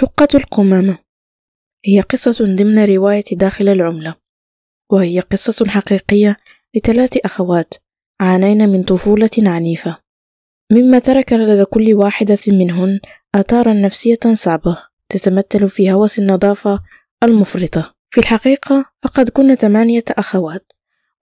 شقة القمامة هي قصة ضمن رواية داخل العملة وهي قصة حقيقية لثلاث أخوات عانين من طفولة عنيفة مما ترك لدى كل واحدة منهن آثارا نفسية صعبة تتمثل في هوس النظافة المفرطة في الحقيقة فقد كنا ثمانية أخوات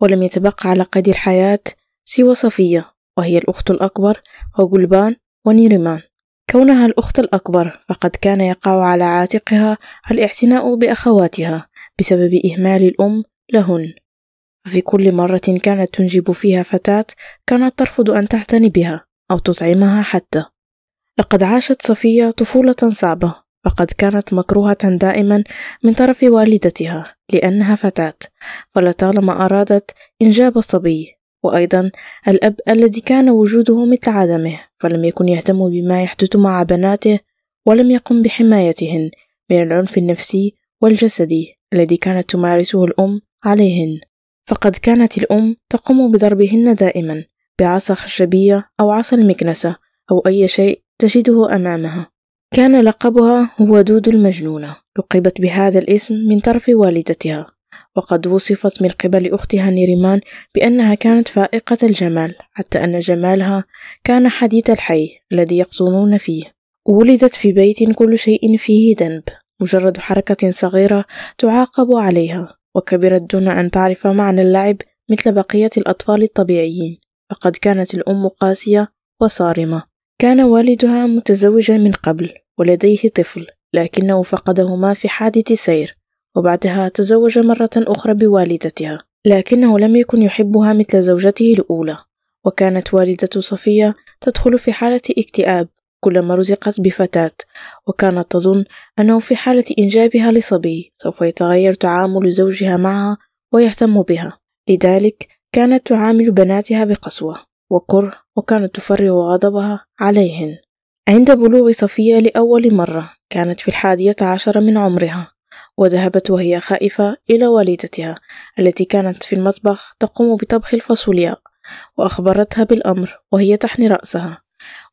ولم يتبقى على قيد الحياة سوى صفية وهي الأخت الأكبر وقلبان ونيرمان كونها الأخت الأكبر فقد كان يقع على عاتقها الاعتناء بأخواتها بسبب إهمال الأم لهن ففي كل مرة كانت تنجب فيها فتاة كانت ترفض أن تعتني بها أو تطعمها حتى لقد عاشت صفية طفولة صعبة فقد كانت مكروهة دائما من طرف والدتها لأنها فتاة فلطالما أرادت إنجاب الصبي وأيضا الأب الذي كان وجوده مثل عدمه فلم يكن يهتم بما يحدث مع بناته ولم يقم بحمايتهن من العنف النفسي والجسدي الذي كانت تمارسه الأم عليهن فقد كانت الأم تقوم بضربهن دائما بعصا خشبية أو عصا المكنسة أو أي شيء تجده أمامها كان لقبها هو دود المجنونة لقبت بهذا الاسم من طرف والدتها وقد وصفت من قبل أختها نيريمان بأنها كانت فائقة الجمال حتى أن جمالها كان حديث الحي الذي يقطنون فيه ولدت في بيت كل شيء فيه ذنب مجرد حركة صغيرة تعاقب عليها وكبرت دون أن تعرف معنى اللعب مثل بقية الأطفال الطبيعيين فقد كانت الأم قاسية وصارمة كان والدها متزوجا من قبل ولديه طفل لكنه فقدهما في حادث سير وبعدها تزوج مرة أخرى بوالدتها لكنه لم يكن يحبها مثل زوجته الأولى وكانت والدة صفية تدخل في حالة اكتئاب كلما رزقت بفتاة وكانت تظن أنه في حالة إنجابها لصبي سوف يتغير تعامل زوجها معها ويهتم بها لذلك كانت تعامل بناتها بقسوة وكره وكانت تفرغ غضبها عليهن عند بلوغ صفية لأول مرة كانت في الحادية عشر من عمرها وذهبت وهي خائفة إلى والدتها التي كانت في المطبخ تقوم بطبخ الفاصولياء وأخبرتها بالأمر وهي تحني رأسها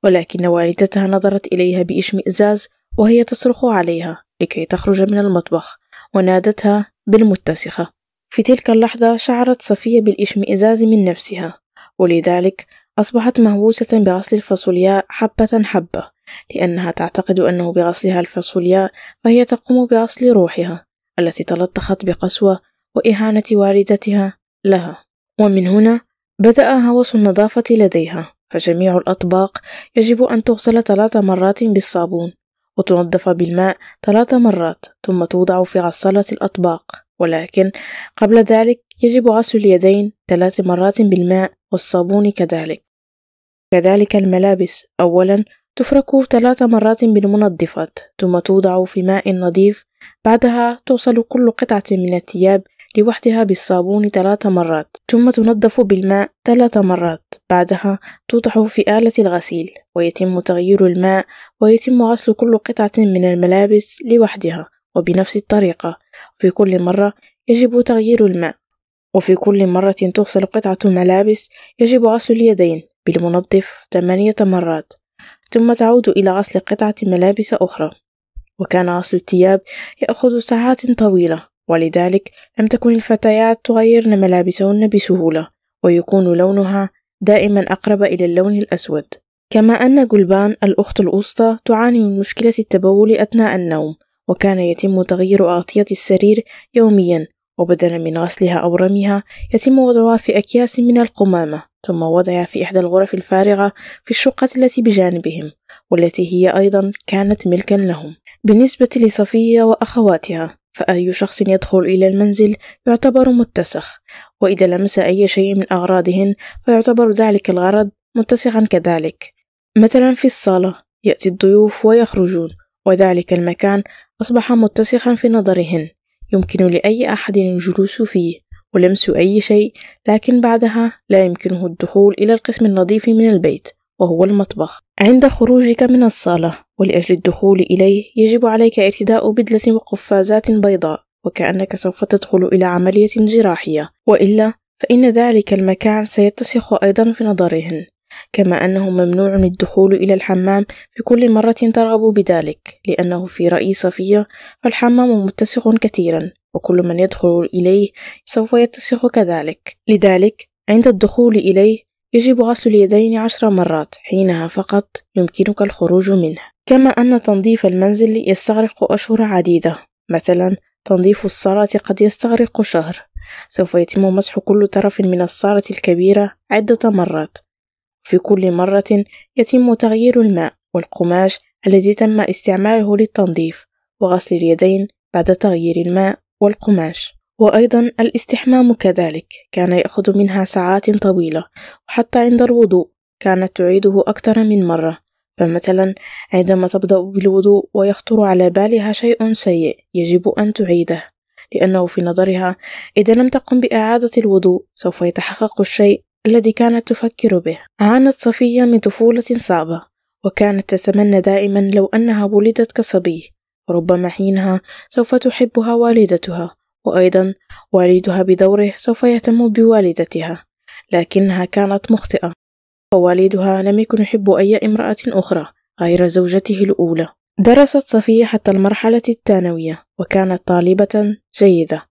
ولكن والدتها نظرت إليها بإشمئزاز وهي تصرخ عليها لكي تخرج من المطبخ ونادتها بالمتسخة في تلك اللحظة شعرت صفية بالإشمئزاز من نفسها ولذلك أصبحت مهووسة بغسل الفاصولياء حبة حبة لأنها تعتقد أنه بغسلها الفاصولياء فهي تقوم بغسل روحها التي تلطخت بقسوة وإهانة والدتها لها ومن هنا بدأ هوس النظافة لديها فجميع الأطباق يجب أن تغسل ثلاث مرات بالصابون وتنظف بالماء ثلاث مرات ثم توضع في غسالة الأطباق ولكن قبل ذلك يجب غسل اليدين ثلاث مرات بالماء والصابون كذلك كذلك الملابس أولا تفرك ثلاث مرات بالمنظفات ثم توضع في ماء نظيف بعدها توصل كل قطعة من الثياب لوحدها بالصابون ثلاث مرات ثم تنظف بالماء ثلاث مرات بعدها توضع في آلة الغسيل ويتم تغيير الماء ويتم غسل كل قطعة من الملابس لوحدها وبنفس الطريقة في كل مرة يجب تغيير الماء وفي كل مرة تغسل قطعة ملابس يجب غسل اليدين بالمنظف ثمانية مرات ثم تعود إلى غسل قطعة ملابس أخرى وكان غسل الثياب يأخذ ساعات طويلة ولذلك لم تكن الفتيات تغيرن ملابسهن بسهولة ويكون لونها دائما أقرب إلى اللون الأسود كما أن جلبان الأخت الوسطى تعاني من مشكلة التبول أثناء النوم وكان يتم تغيير أغطية السرير يوميا وبدلا من غسلها أو رميها يتم وضعها في أكياس من القمامة ثم وضعها في إحدى الغرف الفارغة في الشقة التي بجانبهم والتي هي أيضا كانت ملكا لهم بالنسبة لصفية وأخواتها فأي شخص يدخل إلى المنزل يعتبر متسخ وإذا لمس أي شيء من أغراضهن فيعتبر ذلك الغرض متسخا كذلك مثلا في الصالة يأتي الضيوف ويخرجون وذلك المكان أصبح متسخا في نظرهن يمكن لأي أحد الجلوس فيه ولمس أي شيء لكن بعدها لا يمكنه الدخول إلى القسم النظيف من البيت وهو المطبخ عند خروجك من الصالة ولأجل الدخول إليه يجب عليك ارتداء بدلة وقفازات بيضاء وكأنك سوف تدخل إلى عملية جراحية وإلا فإن ذلك المكان سيتسخ أيضا في نظرهن كما أنه ممنوع الدخول إلى الحمام في كل مرة ترغب بذلك لأنه في رأي صفية فالحمام متسخ كثيرا وكل من يدخل إليه سوف يتسخ كذلك لذلك عند الدخول إليه يجب غسل اليدين عشر مرات حينها فقط يمكنك الخروج منه كما أن تنظيف المنزل يستغرق أشهر عديدة مثلا تنظيف الصالة قد يستغرق شهر سوف يتم مسح كل طرف من الصالة الكبيرة عدة مرات في كل مرة يتم تغيير الماء والقماش الذي تم استعماله للتنظيف وغسل اليدين بعد تغيير الماء والقماش وأيضا الاستحمام كذلك كان يأخذ منها ساعات طويلة وحتى عند الوضوء كانت تعيده أكثر من مرة فمثلا عندما تبدأ بالوضوء ويخطر على بالها شيء سيء يجب أن تعيده لأنه في نظرها إذا لم تقم بإعادة الوضوء سوف يتحقق الشيء الذي كانت تفكر به عانت صفية من طفولة صعبة وكانت تتمنى دائما لو أنها ولدت كصبي ربما حينها سوف تحبها والدتها وأيضا والدها بدوره سوف يهتم بوالدتها لكنها كانت مخطئة فوالدها لم يكن يحب أي امرأة أخرى غير زوجته الأولى درست صفية حتى المرحلة الثانوية وكانت طالبة جيدة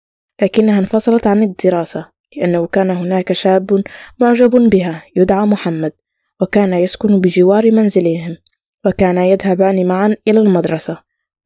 لكنها انفصلت عن الدراسة لأنه كان هناك شاب معجب بها يدعى محمد وكان يسكن بجوار منزلهم وكانا يذهبان معا إلى المدرسة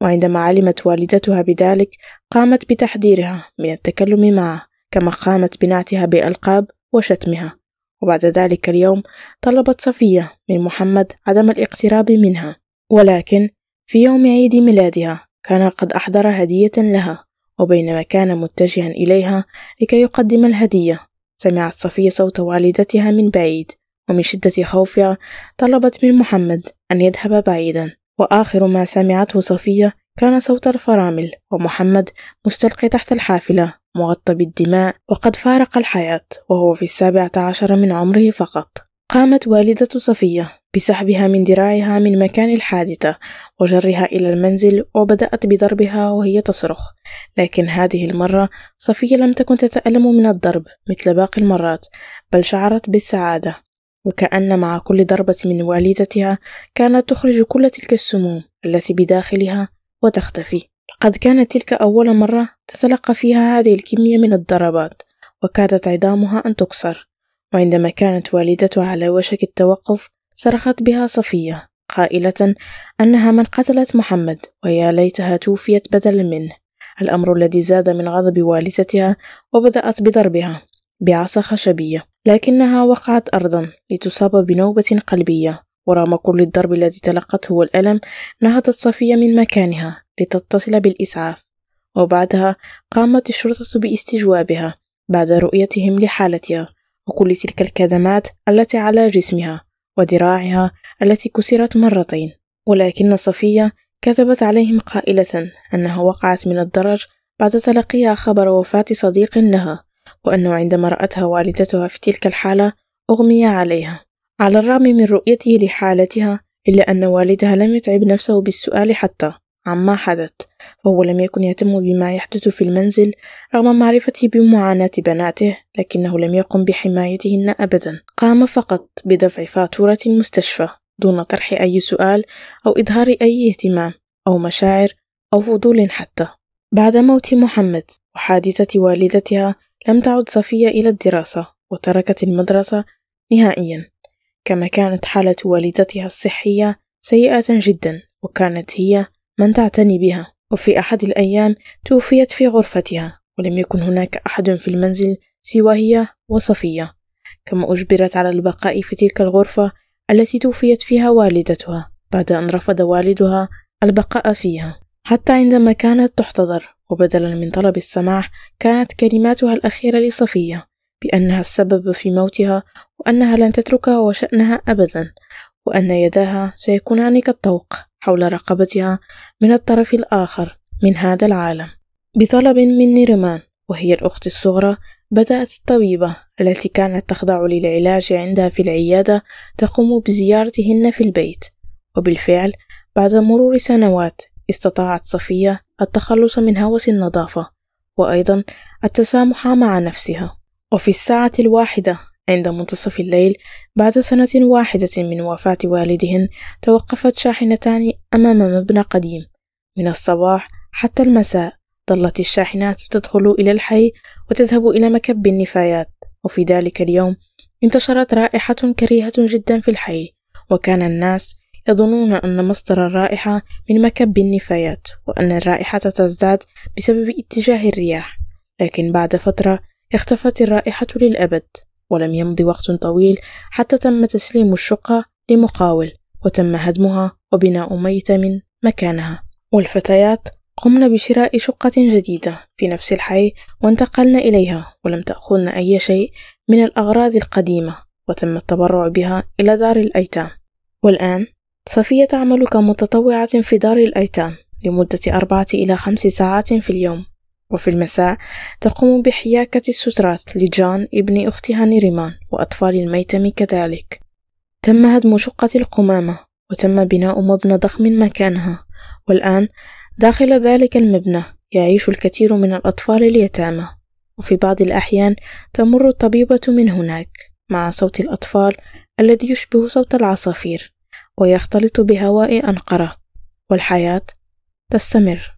وعندما علمت والدتها بذلك قامت بتحذيرها من التكلم معه كما قامت بنعتها بألقاب وشتمها وبعد ذلك اليوم طلبت صفية من محمد عدم الاقتراب منها ولكن في يوم عيد ميلادها كان قد أحضر هدية لها وبينما كان متجها إليها لكي يقدم الهدية سمعت صفية صوت والدتها من بعيد ومن شدة خوفها طلبت من محمد أن يذهب بعيدا وآخر ما سمعته صفية كان صوت الفرامل ومحمد مستلقي تحت الحافلة مغطى بالدماء وقد فارق الحياة وهو في السابعة عشر من عمره فقط قامت والدة صفية بسحبها من ذراعها من مكان الحادثة وجرها إلى المنزل وبدأت بضربها وهي تصرخ، لكن هذه المرة صفية لم تكن تتألم من الضرب مثل باقي المرات بل شعرت بالسعادة وكأن مع كل ضربة من والدتها كانت تخرج كل تلك السموم التي بداخلها وتختفي لقد كانت تلك أول مرة تتلقى فيها هذه الكمية من الضربات وكادت عظامها أن تكسر وعندما كانت والدتها على وشك التوقف صرخت بها صفية قائلة أنها من قتلت محمد ويا ليتها توفيت بدلا منه الأمر الذي زاد من غضب والدتها وبدأت بضربها بعصا خشبية لكنها وقعت أرضا لتصاب بنوبة قلبية ورغم كل الضرب الذي تلقته والألم نهضت صفية من مكانها لتتصل بالإسعاف وبعدها قامت الشرطة باستجوابها بعد رؤيتهم لحالتها وكل تلك الكدمات التي على جسمها وذراعها التي كسرت مرتين ولكن صفية كتبت عليهم قائلة أنها وقعت من الدرج بعد تلقيها خبر وفاة صديق لها وأنه عندما رأتها والدتها في تلك الحالة أغمي عليها على الرغم من رؤيته لحالتها إلا أن والدها لم يتعب نفسه بالسؤال حتى عما حدث فهو لم يكن يهتم بما يحدث في المنزل رغم معرفته بمعاناة بناته لكنه لم يقم بحمايتهن أبدا قام فقط بدفع فاتورة المستشفى دون طرح أي سؤال أو إظهار أي اهتمام أو مشاعر أو فضول حتى بعد موت محمد وحادثة والدتها لم تعد صفية إلى الدراسة وتركت المدرسة نهائيا كما كانت حالة والدتها الصحية سيئة جدا وكانت هي من تعتني بها وفي أحد الأيام توفيت في غرفتها ولم يكن هناك أحد في المنزل سوى هي وصفية كما أجبرت على البقاء في تلك الغرفة التي توفيت فيها والدتها بعد أن رفض والدها البقاء فيها حتى عندما كانت تحتضر وبدلا من طلب السماح كانت كلماتها الأخيرة لصفية بأنها السبب في موتها وأنها لن تتركها وشأنها أبدا وأن يداها سيكونان كالطوق حول رقبتها من الطرف الآخر من هذا العالم بطلب من نيرمان وهي الأخت الصغرى بدأت الطبيبة التي كانت تخضع للعلاج عندها في العيادة تقوم بزيارتهن في البيت وبالفعل بعد مرور سنوات استطاعت صفية التخلص من هوس النظافة وأيضا التسامح مع نفسها وفي الساعة الواحدة عند منتصف الليل بعد سنة واحدة من وفاة والدهن توقفت شاحنتان أمام مبنى قديم من الصباح حتى المساء ظلت الشاحنات تدخل إلى الحي وتذهب إلى مكب النفايات وفي ذلك اليوم انتشرت رائحة كريهة جدا في الحي وكان الناس يظنون أن مصدر الرائحة من مكب النفايات وأن الرائحة تزداد بسبب اتجاه الرياح لكن بعد فترة اختفت الرائحة للأبد ولم يمض وقت طويل حتى تم تسليم الشقة لمقاول وتم هدمها وبناء ميتم مكانها والفتيات قمنا بشراء شقة جديدة في نفس الحي وانتقلنا إليها ولم تأخذن أي شيء من الأغراض القديمة وتم التبرع بها إلى دار الأيتام والآن صفية تعمل كمتطوعة في دار الأيتام لمدة أربعة إلى خمس ساعات في اليوم وفي المساء تقوم بحياكة السترات لجان ابن أختها نيريمان وأطفال الميتم كذلك تم هدم شقة القمامة وتم بناء مبنى ضخم مكانها والآن داخل ذلك المبنى يعيش الكثير من الأطفال اليتامى وفي بعض الأحيان تمر الطبيبة من هناك مع صوت الأطفال الذي يشبه صوت العصافير ويختلط بهواء أنقرة والحياة تستمر